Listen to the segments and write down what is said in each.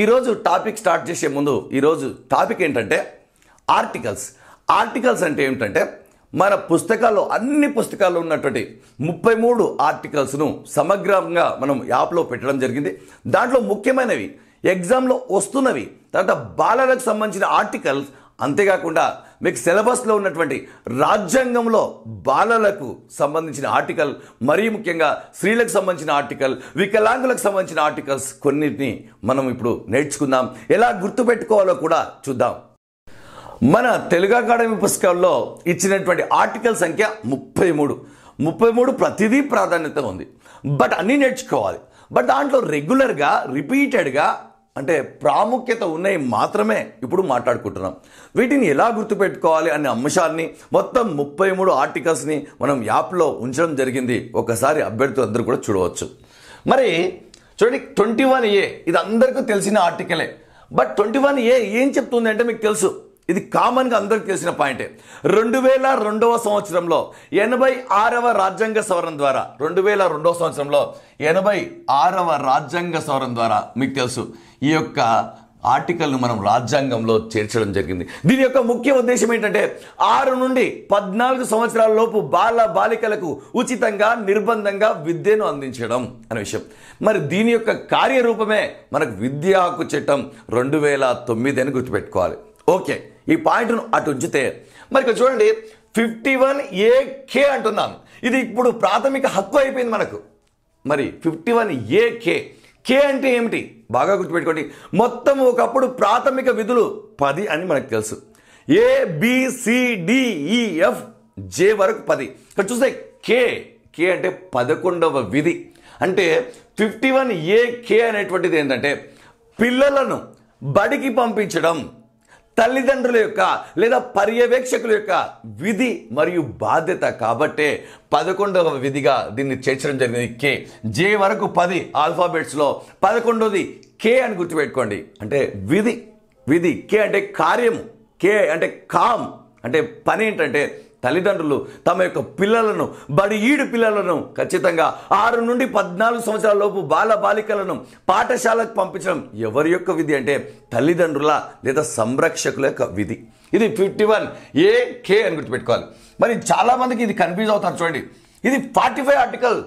ఈరోజు topic start చేసే ముందు ఈరోజు టాపిక్ ఏంటంటే ఆర్టికల్స్ ఆర్టికల్స్ అంటే ఏమిటంటే మన పుస్తకాల్లో అన్ని పుస్తకాల్లో ఉన్నటువంటి ముప్పై మూడు ఆర్టికల్స్ను సమగ్రంగా మనం యాప్లో పెట్టడం జరిగింది దాంట్లో ముఖ్యమైనవి ఎగ్జామ్లో వస్తున్నవి తర్వాత బాలలకు సంబంధించిన ఆర్టికల్స్ అంతేకాకుండా మీకు సిలబస్లో ఉన్నటువంటి రాజ్యాంగంలో బాలలకు సంబంధించిన ఆర్టికల్ మరీ ముఖ్యంగా స్త్రీలకు సంబంధించిన ఆర్టికల్ వికలాంగులకు సంబంధించిన ఆర్టికల్స్ కొన్నిటిని మనం ఇప్పుడు నేర్చుకుందాం ఎలా గుర్తుపెట్టుకోవాలో కూడా చూద్దాం మన తెలుగు అకాడమీ పుస్తకాల్లో ఇచ్చినటువంటి ఆర్టికల్ సంఖ్య ముప్పై మూడు ముప్పై మూడు ప్రతిదీ ప్రాధాన్యత ఉంది బట్ అన్నీ నేర్చుకోవాలి బట్ దాంట్లో రెగ్యులర్గా రిపీటెడ్గా అంటే ప్రాముఖ్యత ఉన్నాయి మాత్రమే ఇప్పుడు మాట్లాడుకుంటున్నాం వీటిని ఎలా గుర్తుపెట్టుకోవాలి అనే అంశాన్ని మొత్తం ముప్పై మూడు ఆర్టికల్స్ని మనం యాప్లో ఉంచడం జరిగింది ఒకసారి అభ్యర్థులు అందరూ కూడా చూడవచ్చు మరి చూడండి ట్వంటీ వన్ ఏ ఇది అందరికీ తెలిసిన ఆర్టికలే బట్ ట్వంటీ వన్ ఏ ఏం చెప్తుంది అంటే మీకు తెలుసు ఇది కామన్గా అందరికి తెలిసిన పాయింటే రెండు వేల రెండవ సంవత్సరంలో ఎనభై ఆరవ రాజ్యాంగ సవరణ ద్వారా రెండు వేల రెండవ సంవత్సరంలో ఎనభై ఆరవ రాజ్యాంగ సవరణ ద్వారా మీకు తెలుసు ఈ యొక్క ఆర్టికల్ను మనం రాజ్యాంగంలో చేర్చడం జరిగింది దీని యొక్క ముఖ్య ఉద్దేశం ఏంటంటే ఆరు నుండి పద్నాలుగు సంవత్సరాల లోపు బాల బాలికలకు ఉచితంగా నిర్బంధంగా విద్యను అందించడం అనే విషయం మరి దీని యొక్క కార్యరూపమే మనకు విద్య హక్కు చట్టం రెండు వేల తొమ్మిది అని గుర్తుపెట్టుకోవాలి ఓకే ఈ పాయింట్ను అటు ఉంచితే మరి ఇక్కడ చూడండి ఫిఫ్టీ వన్ ఏకే అంటున్నాను ఇది ఇప్పుడు ప్రాథమిక హక్కు అయిపోయింది మనకు మరి ఫిఫ్టీ వన్ ఏకే కే అంటే ఏమిటి బాగా గుర్తుపెట్టుకోండి మొత్తం ఒకప్పుడు ప్రాథమిక విధులు పది అని మనకు తెలుసు ఏ బిసిడిఈఎఫ్ జే వరకు పది ఇక్కడ చూస్తే కే కే అంటే పదకొండవ విధి అంటే ఫిఫ్టీ వన్ ఏ కే అనేటువంటిది ఏంటంటే పిల్లలను బడికి పంపించడం తల్లిదండ్రుల యొక్క లేదా పర్యవేక్షకుల యొక్క విధి మరియు బాధ్యత కాబట్టే పదకొండవ విధిగా దీన్ని చేర్చడం జరిగింది కే జే వరకు పది ఆల్ఫాబెట్స్లో పదకొండవది కే అని గుర్తుపెట్టుకోండి అంటే విధి విధి కే అంటే కార్యము కే అంటే కామ్ అంటే పని ఏంటంటే తల్లిదండ్రులు తమ యొక్క పిల్లలను బడి ఈడు పిల్లలను ఖచ్చితంగా ఆరు నుండి పద్నాలుగు సంవత్సరాల లోపు బాల బాలికలను పాఠశాలకు పంపించడం ఎవరి యొక్క విధి అంటే తల్లిదండ్రుల లేదా సంరక్షకుల యొక్క విధి ఇది ఫిఫ్టీ వన్ ఏ కే అని గుర్తుపెట్టుకోవాలి మరి చాలామందికి ఇది కన్ఫ్యూజ్ అవుతారు చూడండి ఇది ఫార్టీ ఫైవ్ ఆర్టికల్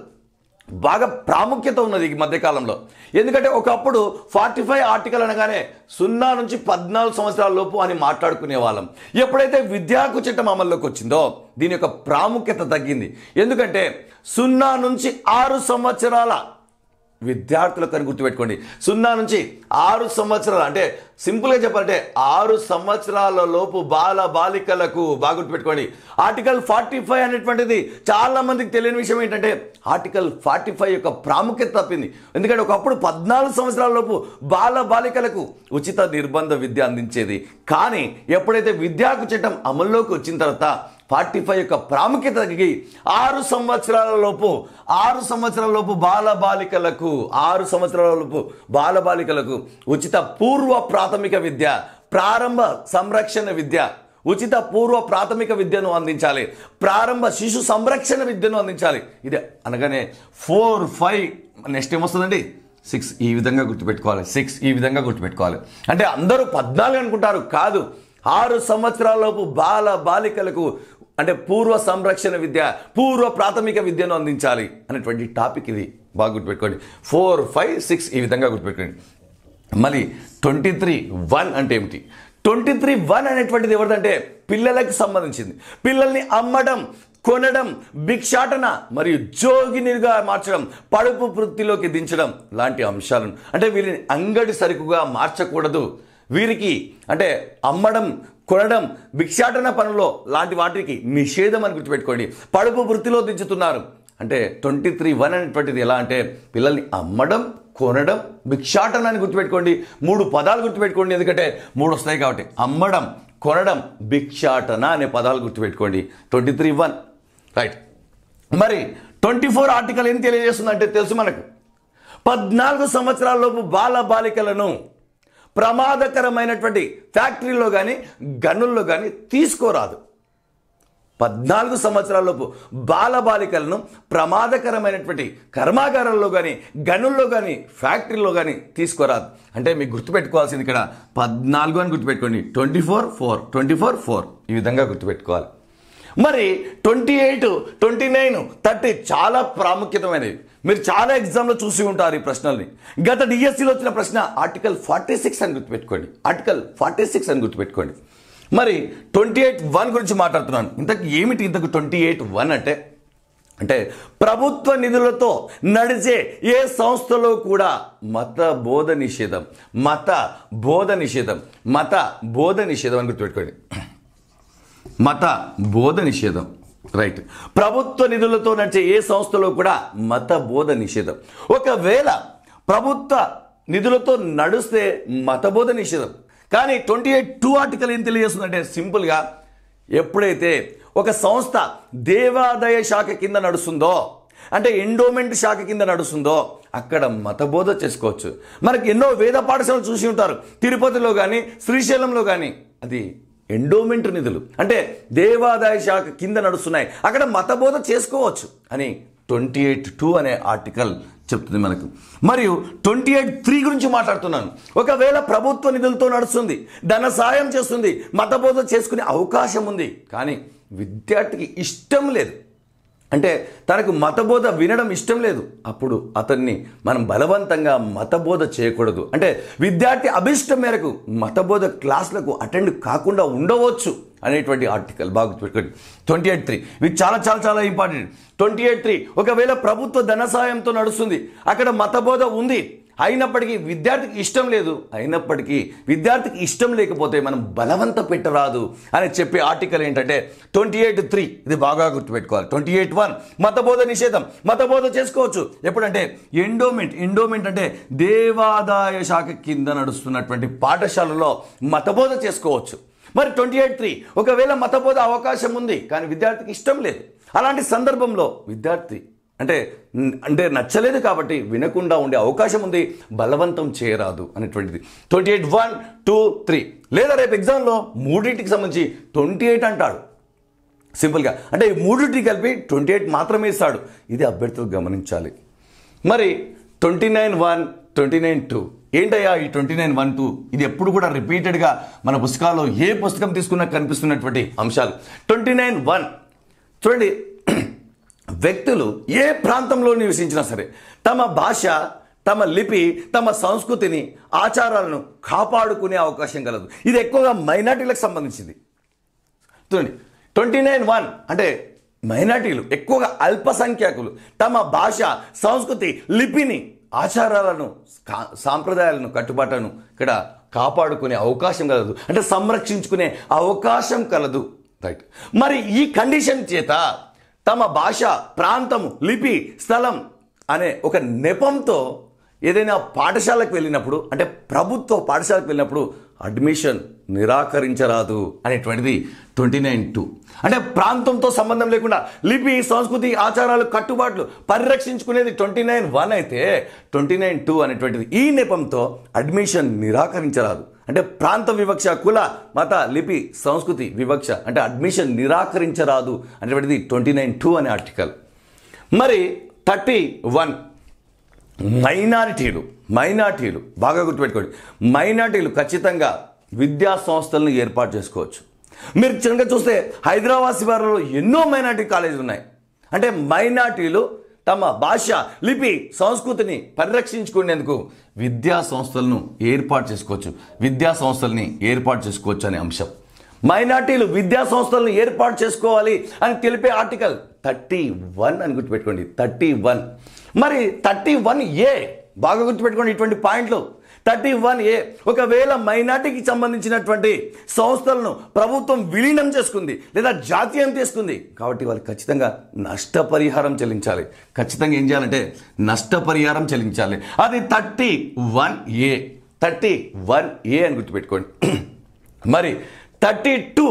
బాగా ప్రాముఖ్యత ఉన్నది ఈ మధ్యకాలంలో ఎందుకంటే ఒకప్పుడు ఫార్టీ ఫైవ్ ఆర్టికల్ అనగానే సున్నా నుంచి పద్నాలుగు సంవత్సరాల లోపు అని మాట్లాడుకునే వాళ్ళం ఎప్పుడైతే విద్యా చట్టం అమల్లోకి వచ్చిందో దీని యొక్క ప్రాముఖ్యత తగ్గింది ఎందుకంటే సున్నా నుంచి ఆరు సంవత్సరాల విద్యార్థులకు అని గుర్తుపెట్టుకోండి సున్నా నుంచి ఆరు సంవత్సరాలు అంటే సింపుల్గా చెప్పాలంటే ఆరు సంవత్సరాల లోపు బాల బాలికలకు బాగా గుర్తుపెట్టుకోండి ఆర్టికల్ ఫార్టీ ఫైవ్ అనేటువంటిది చాలా మందికి తెలియని విషయం ఏంటంటే ఆర్టికల్ ఫార్టీ ఫైవ్ యొక్క ప్రాముఖ్యత తప్పింది ఎందుకంటే ఒకప్పుడు పద్నాలుగు సంవత్సరాల లోపు బాల బాలికలకు ఉచిత నిర్బంధ విద్య అందించేది కానీ ఎప్పుడైతే విద్యాకు చట్టం అమల్లోకి వచ్చిన తర్వాత ఫార్టీ ఫైవ్ యొక్క ప్రాముఖ్యత తగ్గి ఆరు సంవత్సరాల లోపు ఆరు సంవత్సరాల లోపు బాలబాలికలకు ఆరు సంవత్సరాల లోపు బాలబాలికలకు ఉచిత పూర్వ ప్రాథమిక విద్య ప్రారంభ సంరక్షణ విద్య ఉచిత పూర్వ ప్రాథమిక విద్యను అందించాలి ప్రారంభ శిశు సంరక్షణ విద్యను అందించాలి ఇది అనగానే ఫోర్ ఫైవ్ నెక్స్ట్ ఏమొస్తుందండి సిక్స్ ఈ విధంగా గుర్తుపెట్టుకోవాలి సిక్స్ ఈ విధంగా గుర్తుపెట్టుకోవాలి అంటే అందరూ పద్నాలుగు అనుకుంటారు కాదు ఆరు సంవత్సరాలలోపు బాల బాలికలకు అంటే పూర్వ సంరక్షణ విద్య పూర్వ ప్రాథమిక విద్యను అందించాలి అనేటువంటి టాపిక్ ఇది బాగా గుర్తుపెట్టుకోండి ఫోర్ ఫైవ్ సిక్స్ ఈ విధంగా గుర్తుపెట్టుకోండి మళ్ళీ ట్వంటీ త్రీ వన్ అంటే ఏమిటి ట్వంటీ త్రీ వన్ అనేటువంటిది ఎవరిదంటే పిల్లలకు సంబంధించింది పిల్లల్ని అమ్మడం కొనడం భిక్షాటన మరియు జోగినిగా మార్చడం పడుపు వృత్తిలోకి దించడం లాంటి అంశాలను అంటే వీరిని అంగడి సరుకుగా మార్చకూడదు వీరికి అంటే అమ్మడం కొనడం భిక్షాటన పనుల్లో లాంటి వాటికి నిషేధం అని గుర్తుపెట్టుకోండి పడుపు వృత్తిలో దించుతున్నారు అంటే ట్వంటీ త్రీ వన్ అనేటువంటిది ఎలా అంటే పిల్లల్ని అమ్మడం కొనడం భిక్షాటన అని గుర్తుపెట్టుకోండి మూడు పదాలు గుర్తుపెట్టుకోండి ఎందుకంటే మూడు వస్తాయి కాబట్టి అమ్మడం కొనడం భిక్షాటన అనే పదాలు గుర్తుపెట్టుకోండి ట్వంటీ త్రీ వన్ రైట్ మరి ట్వంటీ ఫోర్ ఆర్టికల్ ఏం తెలియజేస్తుంది అంటే తెలుసు మనకు పద్నాలుగు సంవత్సరాలలోపు బాల బాలికలను ప్రమాదకరమైనటువంటి ఫ్యాక్టరీలో కానీ గనుల్లో కానీ తీసుకోరాదు పద్నాలుగు సంవత్సరాలలోపు బాలబాలికలను ప్రమాదకరమైనటువంటి కర్మాగారాల్లో కానీ గనుల్లో కానీ ఫ్యాక్టరీలో కానీ తీసుకోరాదు అంటే మీకు గుర్తుపెట్టుకోవాల్సింది ఇక్కడ పద్నాలుగు అని గుర్తుపెట్టుకోండి twenty four four twenty four four ఈ విధంగా గుర్తుపెట్టుకోవాలి మరి twenty eight twenty nine thirty చాలా ప్రాముఖ్యతమైనవి మీరు చాలా ఎగ్జామ్లో చూసి ఉంటారు ఈ ప్రశ్నల్ని గత డిఎస్సిలో e వచ్చిన ప్రశ్న ఆర్టికల్ ఫార్టీ సిక్స్ అని గుర్తుపెట్టుకోండి ఆర్టికల్ ఫార్టీ సిక్స్ అని గుర్తుపెట్టుకోండి మరి ట్వంటీ ఎయిట్ వన్ గురించి మాట్లాడుతున్నాను ఇంతకు ఏమిటి ఇంతకు ట్వంటీ ఎయిట్ వన్ అంటే అంటే ప్రభుత్వ నిధులతో నడిచే ఏ సంస్థలో కూడా మత బోధ నిషేధం మత బోధ నిషేధం మత బోధ నిషేధం అని గుర్తుపెట్టుకోండి మత బోధ నిషేధం రైట్ ప్రభుత్వ నిధులతో నడిచే ఏ సంస్థలో కూడా మత బోధ నిషేధం ఒకవేళ ప్రభుత్వ నిధులతో నడుస్తే మతబోధ నిషేధం కానీ ట్వంటీ ఎయిట్ టూ ఆర్టికల్ ఏం తెలియజేస్తుందంటే సింపుల్గా ఎప్పుడైతే ఒక సంస్థ దేవాదాయ శాఖ కింద నడుస్తుందో అంటే ఎండోమెంట్ శాఖ కింద నడుస్తుందో అక్కడ మతబోధ చేసుకోవచ్చు మనకి ఎన్నో వేద పాఠశాలలు చూసి ఉంటారు తిరుపతిలో కానీ శ్రీశైలంలో కానీ అది ఎండోమెంట్ నిధులు అంటే దేవాదాయ శాఖ కింద నడుస్తున్నాయి అక్కడ మతబోధ చేసుకోవచ్చు అని ట్వంటీ ఎయిట్ టూ అనే ఆర్టికల్ చెప్తుంది మనకు మరియు ట్వంటీ ఎయిట్ త్రీ గురించి మాట్లాడుతున్నాను ఒకవేళ ప్రభుత్వ నిధులతో నడుస్తుంది ధన సాయం చేస్తుంది మతబోధ చేసుకునే అవకాశం ఉంది కానీ విద్యార్థికి ఇష్టం లేదు అంటే తనకు మతబోధ వినడం ఇష్టం లేదు అప్పుడు అతన్ని మనం బలవంతంగా మతబోధ చేయకూడదు అంటే విద్యార్థి అభిష్టం మేరకు మతబోధ క్లాసులకు అటెండ్ కాకుండా ఉండవచ్చు అనేటువంటి ఆర్టికల్ బాగా పెట్టుకోండి ట్వంటీ ఎయిట్ త్రీ ఇవి చాలా చాలా చాలా ఇంపార్టెంట్ ట్వంటీ ఎయిట్ త్రీ ఒకవేళ ప్రభుత్వ ధన సాయంతో నడుస్తుంది అక్కడ మతబోధ ఉంది అయినప్పటికీ విద్యార్థికి ఇష్టం లేదు అయినప్పటికీ విద్యార్థికి ఇష్టం లేకపోతే మనం బలవంత పెట్టరాదు అని చెప్పే ఆర్టికల్ ఏంటంటే ట్వంటీ ఎయిట్ త్రీ ఇది బాగా గుర్తుపెట్టుకోవాలి ట్వంటీ ఎయిట్ వన్ మతబోధ నిషేధం మతబోధ చేసుకోవచ్చు ఎప్పుడంటే ఎండోమెంట్ ఎండోమెంట్ అంటే దేవాదాయ శాఖ కింద నడుస్తున్నటువంటి పాఠశాలలో మతబోధ చేసుకోవచ్చు మరి ట్వంటీ ఎయిట్ త్రీ ఒకవేళ మతబోధ అవకాశం ఉంది కానీ విద్యార్థికి ఇష్టం లేదు అలాంటి సందర్భంలో విద్యార్థి అంటే అంటే నచ్చలేదు కాబట్టి వినకుండా ఉండే అవకాశం ఉంది బలవంతం చేయరాదు అనేటువంటిది twenty eight one two three లేదా రేపు ఎగ్జామ్లో మూడింటికి సంబంధించి ట్వంటీ ఎయిట్ అంటాడు సింపుల్గా అంటే ఈ మూడింటికి కలిపి ట్వంటీ ఎయిట్ మాత్రమే ఇస్తాడు ఇది అభ్యర్థులు గమనించాలి మరి twenty nine one twenty nine two ఏంటయ్యా ఈ ట్వంటీ నైన్ వన్ టూ ఇది ఎప్పుడు కూడా రిపీటెడ్గా మన పుస్తకాల్లో ఏ పుస్తకం తీసుకున్నా కనిపిస్తున్నటువంటి అంశాలు ట్వంటీ నైన్ వన్ చూడండి వ్యక్తులు ఏ ప్రాంతంలో నివసించినా సరే తమ భాష తమ లిపి తమ సంస్కృతిని ఆచారాలను కాపాడుకునే అవకాశం కలదు ఇది ఎక్కువగా మైనార్టీలకు సంబంధించింది చూడండి ట్వంటీ నైన్ వన్ అంటే మైనార్టీలు ఎక్కువగా అల్పసంఖ్యాకులు తమ భాష సంస్కృతి లిపిని ఆచారాలను సాంప్రదాయాలను కట్టుబాట్లను ఇక్కడ కాపాడుకునే అవకాశం కలదు అంటే సంరక్షించుకునే అవకాశం కలదు రైట్ మరి ఈ కండిషన్ చేత తమ భాష ప్రాంతము లిపి స్థలం అనే ఒక నెపంతో ఏదైనా పాఠశాలకు వెళ్ళినప్పుడు అంటే ప్రభుత్వ పాఠశాలకు వెళ్ళినప్పుడు అడ్మిషన్ నిరాకరించరాదు అనేటువంటిది ట్వంటీ నైన్ టూ అంటే ప్రాంతంతో సంబంధం లేకుండా లిపి సంస్కృతి ఆచారాలు కట్టుబాట్లు పరిరక్షించుకునేది ట్వంటీ నైన్ వన్ అయితే ట్వంటీ నైన్ టూ అనేటువంటిది ఈ నెపంతో అడ్మిషన్ నిరాకరించరాదు అంటే ప్రాంత వివక్ష కుల మత లిపి సంస్కృతి వివక్ష అంటే అడ్మిషన్ నిరాకరించరాదు అనేటువంటిది ట్వంటీ నైన్ టూ అనే ఆర్టికల్ మరి థర్టీ వన్ మైనారిటీలు మైనార్టీలు బాగా గుర్తుపెట్టుకోండి మైనార్టీలు ఖచ్చితంగా విద్యా సంస్థలను ఏర్పాటు చేసుకోవచ్చు మీరు చిన్నగా చూస్తే హైదరాబాద్ శివారులో ఎన్నో మైనార్టీ కాలేజీలు ఉన్నాయి అంటే మైనార్టీలు తమ భాష లిపి సంస్కృతిని పరిరక్షించుకునేందుకు విద్యా సంస్థలను ఏర్పాటు చేసుకోవచ్చు విద్యా సంస్థల్ని ఏర్పాటు చేసుకోవచ్చు అనే అంశం మైనార్టీలు విద్యా సంస్థలను ఏర్పాటు చేసుకోవాలి అని తెలిపే ఆర్టికల్ థర్టీ వన్ అని గుర్తుపెట్టుకోండి థర్టీ వన్ మరి థర్టీ వన్ ఏ బాగా గుర్తుపెట్టుకోండి ఇటువంటి పాయింట్లు థర్టీ వన్ ఏ ఒకవేళ మైనార్టీకి సంబంధించినటువంటి సంస్థలను ప్రభుత్వం విలీనం చేసుకుంది లేదా జాతీయం తీసుకుంది కాబట్టి వాళ్ళు ఖచ్చితంగా నష్టపరిహారం చెల్లించాలి ఖచ్చితంగా ఏం చేయాలంటే నష్టపరిహారం చెల్లించాలి అది thirty one A thirty one A అని గుర్తుపెట్టుకోండి మరి థర్టీ టూ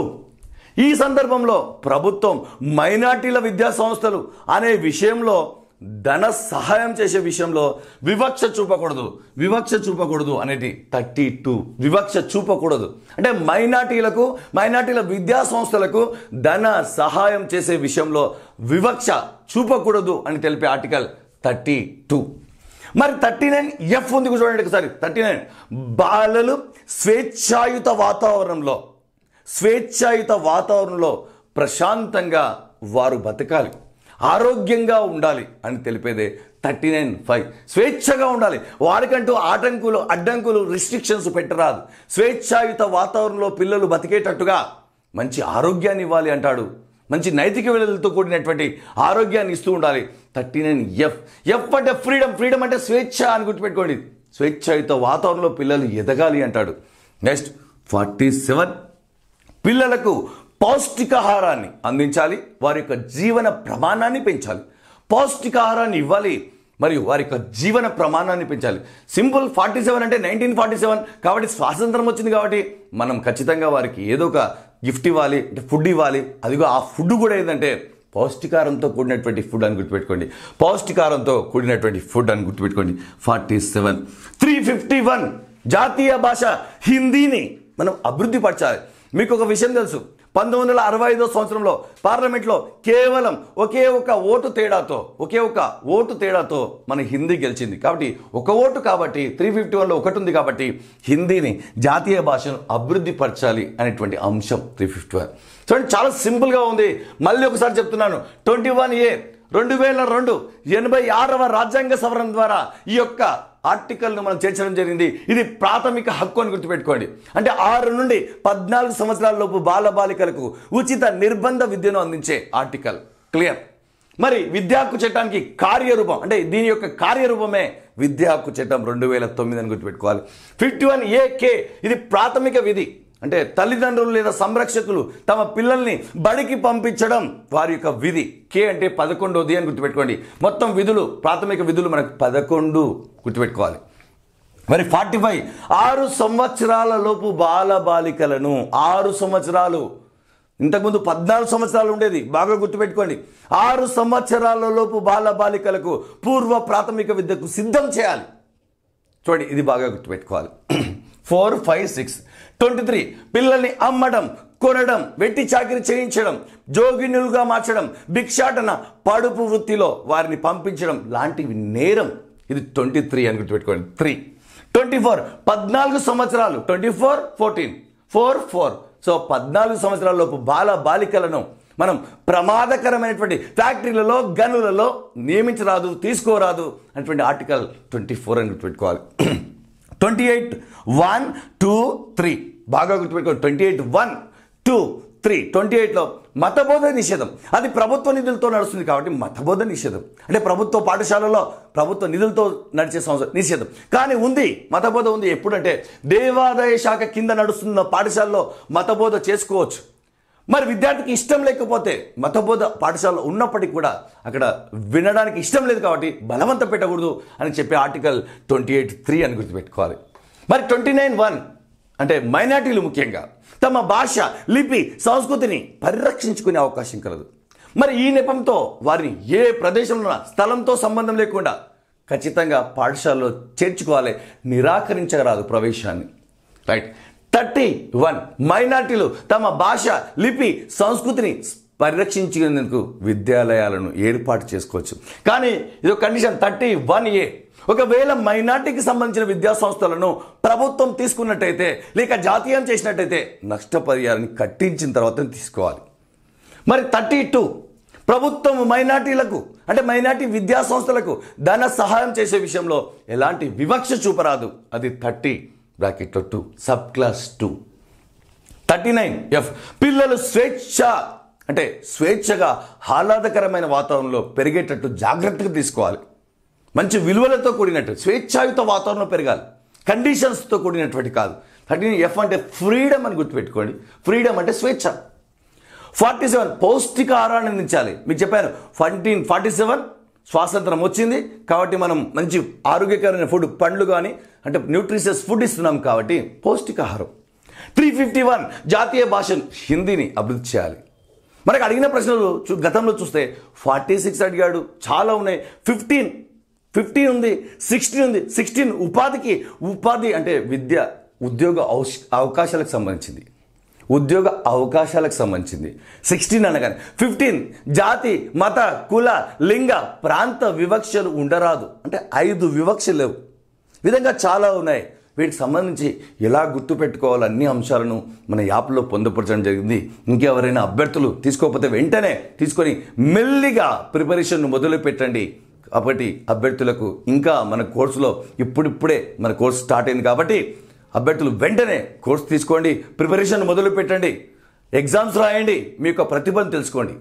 ఈ సందర్భంలో ప్రభుత్వం మైనార్టీల విద్యా సంస్థలు అనే విషయంలో ధన సహాయం చేసే విషయంలో వివక్ష చూపకూడదు వివక్ష చూపకూడదు అనేది థర్టీ టూ వివక్ష చూపకూడదు అంటే మైనార్టీలకు మైనార్టీల విద్యా సంస్థలకు ధన సహాయం చేసే విషయంలో వివక్ష చూపకూడదు అని తెలిపే ఆర్టికల్ థర్టీ టూ మరి థర్టీ నైన్ ఎఫ్ ఉంది చూడండి ఒకసారి థర్టీ నైన్ బాలలు స్వేచ్ఛాయుత వాతావరణంలో స్వేచ్ఛాయుత వాతావరణంలో ప్రశాంతంగా వారు బతకాలి ఆరోగ్యంగా ఉండాలి అని తెలిపేదే థర్టీ నైన్ ఫైవ్ స్వేచ్ఛగా ఉండాలి వారికంటూ ఆటంకులు అడ్డంకులు రిస్ట్రిక్షన్స్ పెట్టరాదు స్వేచ్ఛాయుత వాతావరణంలో పిల్లలు బతికేటట్టుగా మంచి ఆరోగ్యాన్ని ఇవ్వాలి అంటాడు మంచి నైతిక విలువలతో కూడినటువంటి ఆరోగ్యాన్ని ఇస్తూ ఉండాలి థర్టీ నైన్ ఎఫ్ ఎఫ్ అంటే ఫ్రీడమ్ ఫ్రీడమ్ అంటే స్వేచ్ఛ అని గుర్తుపెట్టుకోండి స్వేచ్ఛాయుత వాతావరణంలో పిల్లలు ఎదగాలి అంటాడు నెక్స్ట్ ఫార్టీ సెవెన్ పిల్లలకు పౌష్టికాహారాన్ని అందించాలి వారి యొక్క జీవన ప్రమాణాన్ని పెంచాలి పౌష్టికాహారాన్ని ఇవ్వాలి మరియు వారి యొక్క జీవన ప్రమాణాన్ని పెంచాలి సింపుల్ ఫార్టీ సెవెన్ అంటే నైన్టీన్ ఫార్టీ సెవెన్ కాబట్టి స్వాతంత్రం వచ్చింది కాబట్టి మనం ఖచ్చితంగా వారికి ఏదో ఒక గిఫ్ట్ ఇవ్వాలి అంటే ఫుడ్ ఇవ్వాలి అదిగో ఆ ఫుడ్ కూడా ఏంటంటే పౌష్టికారంతో కూడినటువంటి ఫుడ్ అని గుర్తుపెట్టుకోండి పౌష్టికారంతో కూడినటువంటి ఫుడ్ అని గుర్తుపెట్టుకోండి forty seven three fifty one జాతీయ భాష హిందీని మనం అభివృద్ధిపరచాలి మీకు ఒక విషయం తెలుసు పంతొమ్మిది వందల అరవై ఐదో సంవత్సరంలో పార్లమెంట్లో కేవలం ఒకే ఒక ఓటు తేడాతో ఒకే ఒక ఓటు తేడాతో మన హిందీ గెలిచింది కాబట్టి ఒక ఓటు కాబట్టి త్రీ ఫిఫ్టీ వన్లో ఒకటి ఉంది కాబట్టి హిందీని జాతీయ భాషను అభివృద్ధి పరచాలి అనేటువంటి అంశం త్రీ ఫిఫ్టీ వన్ చూడండి చాలా సింపుల్గా ఉంది మళ్ళీ ఒకసారి చెప్తున్నాను ట్వంటీ వన్ ఏ రెండు వేల రెండు ఎనభై ఆరవ రాజ్యాంగ సవరణ ద్వారా ఈ యొక్క ఆర్టికల్ను మనం చేర్చడం జరిగింది ఇది ప్రాథమిక హక్కు అని గుర్తుపెట్టుకోండి అంటే ఆరు నుండి పద్నాలుగు సంవత్సరాల లోపు బాలబాలికలకు ఉచిత నిర్బంధ విద్యను అందించే ఆర్టికల్ క్లియర్ మరి విద్యా హక్కు చట్టానికి కార్యరూపం అంటే దీని యొక్క కార్యరూపమే విద్యా హక్కు చట్టం రెండు వేల తొమ్మిది అని గుర్తుపెట్టుకోవాలి ఫిఫ్టీ వన్ ఏ కే ఇది ప్రాథమిక విధి అంటే తల్లిదండ్రులు లేదా సంరక్షకులు తమ పిల్లల్ని బడికి పంపించడం వారి యొక్క విధి కే అంటే పదకొండోది అని గుర్తుపెట్టుకోండి మొత్తం విధులు ప్రాథమిక విధులు మనకు పదకొండు గుర్తుపెట్టుకోవాలి మరి ఫార్టీ ఫైవ్ ఆరు సంవత్సరాల లోపు బాలబాలికలను ఆరు సంవత్సరాలు ఇంతకుముందు పద్నాలుగు సంవత్సరాలు ఉండేది బాగా గుర్తుపెట్టుకోండి ఆరు సంవత్సరాల లోపు బాలబాలికలకు పూర్వ ప్రాథమిక విద్యకు సిద్ధం చేయాలి చూడండి ఇది బాగా గుర్తుపెట్టుకోవాలి four five six twenty three పిల్లల్ని అమ్మడం కొనడం వెట్టి చాకిరి చేయించడం జోగినులుగా మార్చడం భిక్షాటన పడుపు వృత్తిలో వారిని పంపించడం లాంటివి నేరం ఇది ట్వంటీ త్రీ అని గుర్తుపెట్టుకోండి త్రీ ట్వంటీ ఫోర్ పద్నాలుగు సంవత్సరాలు twenty four fourteen four four so పద్నాలుగు సంవత్సరాలలోపు బాల బాలికలను మనం ప్రమాదకరమైనటువంటి ఫ్యాక్టరీలలో గనులలో నియమించరాదు తీసుకోరాదు అనేటువంటి ఆర్టికల్ ట్వంటీ ఫోర్ అని గుర్తుపెట్టుకోవాలి twenty eight one two three బాగా గుర్తుపెట్టుకోండి twenty eight one two three twenty ఎయిట్లో మతబోధ నిషేధం అది ప్రభుత్వ నిధులతో నడుస్తుంది కాబట్టి మతబోధ నిషేధం అంటే ప్రభుత్వ పాఠశాలలో ప్రభుత్వ నిధులతో నడిచే సంవత్సరం నిషేధం కానీ ఉంది మతబోధ ఉంది ఎప్పుడంటే దేవాదాయ శాఖ కింద నడుస్తున్న పాఠశాలలో మతబోధ చేసుకోవచ్చు మరి విద్యార్థికి ఇష్టం లేకపోతే మతబోధ పాఠశాల ఉన్నప్పటికీ కూడా అక్కడ వినడానికి ఇష్టం లేదు కాబట్టి బలవంత పెట్టకూడదు అని చెప్పే ఆర్టికల్ ట్వంటీ ఎయిట్ త్రీ అని గుర్తుపెట్టుకోవాలి మరి ట్వంటీ నైన్ వన్ అంటే మైనార్టీలు ముఖ్యంగా తమ భాష లిపి సంస్కృతిని పరిరక్షించుకునే అవకాశం కలదు మరి ఈ నెపంతో వారిని ఏ ప్రదేశంలో స్థలంతో సంబంధం లేకుండా ఖచ్చితంగా పాఠశాలలో చేర్చుకోవాలి నిరాకరించరాదు ప్రవేశాన్ని రైట్ థర్టీ వన్ మైనార్టీలు తమ భాష లిపి సంస్కృతిని పరిరక్షించేందుకు విద్యాలయాలను ఏర్పాటు చేసుకోవచ్చు కానీ ఇది కండిషన్ థర్టీ వన్ ఏ ఒకవేళ మైనార్టీకి సంబంధించిన విద్యా సంస్థలను ప్రభుత్వం తీసుకున్నట్టయితే లేక జాతీయం చేసినట్టయితే నష్టపరిహారాన్ని కట్టించిన తర్వాత తీసుకోవాలి మరి థర్టీ టూ ప్రభుత్వం మైనార్టీలకు అంటే మైనార్టీ విద్యా సంస్థలకు ధన సహాయం చేసే విషయంలో ఎలాంటి వివక్ష చూపరాదు అది థర్టీ బ్రాకెట్లో two sub clause two thirty nine F పిల్లలు స్వేచ్ఛ అంటే స్వేచ్ఛగా ఆహ్లాదకరమైన వాతావరణంలో పెరిగేటట్టు జాగ్రత్తగా తీసుకోవాలి మంచి విలువలతో కూడినట్టు స్వేచ్ఛాయుత వాతావరణం పెరగాలి కండిషన్స్తో కూడినటువంటి కాదు థర్టీ ఎఫ్ అంటే ఫ్రీడమ్ అని గుర్తుపెట్టుకోండి ఫ్రీడమ్ అంటే స్వేచ్ఛ ఫార్టీ సెవెన్ పౌష్టిక ఆహారాన్ని అందించాలి మీకు చెప్పాను ఫార్టీన్ ఫార్టీ సెవెన్ స్వాతంత్రం వచ్చింది కాబట్టి మనం మంచి ఆరోగ్యకరమైన ఫుడ్ పండ్లు కానీ అంటే న్యూట్రిషియస్ ఫుడ్ ఇస్తున్నాం కాబట్టి పౌష్టికాహారం త్రీ ఫిఫ్టీ వన్ జాతీయ భాషను హిందీని అభివృద్ధి చేయాలి మనకు అడిగిన ప్రశ్నలు చూ గతంలో చూస్తే ఫార్టీ సిక్స్ అడిగాడు చాలా ఉన్నాయి ఫిఫ్టీన్ ఫిఫ్టీన్ ఉంది సిక్స్టీన్ ఉంది సిక్స్టీన్ ఉపాధికి ఉపాధి అంటే విద్య ఉద్యోగ అవకాశాలకు సంబంధించింది ఉద్యోగ అవకాశాలకు సంబంధించింది సిక్స్టీన్ అనగానే ఫిఫ్టీన్ జాతి మత కుల లింగ ప్రాంత వివక్షలు ఉండరాదు అంటే ఐదు వివక్షలు లేవు విధంగా చాలా ఉన్నాయి వీటికి సంబంధించి ఎలా గుర్తుపెట్టుకోవాలి అన్ని అంశాలను మన యాప్లో పొందుపరచడం జరిగింది ఇంకెవరైనా అభ్యర్థులు తీసుకోకపోతే వెంటనే తీసుకొని మెల్లిగా ప్రిపరేషన్ను మొదలు పెట్టండి కాబట్టి అభ్యర్థులకు ఇంకా మన కోర్సులో ఇప్పుడిప్పుడే మన కోర్సు స్టార్ట్ అయింది కాబట్టి అభ్యర్థులు వెంటనే కోర్సు తీసుకోండి ప్రిపరేషన్ మొదలు పెట్టండి ఎగ్జామ్స్ రాయండి మీ యొక్క ప్రతిభను తెలుసుకోండి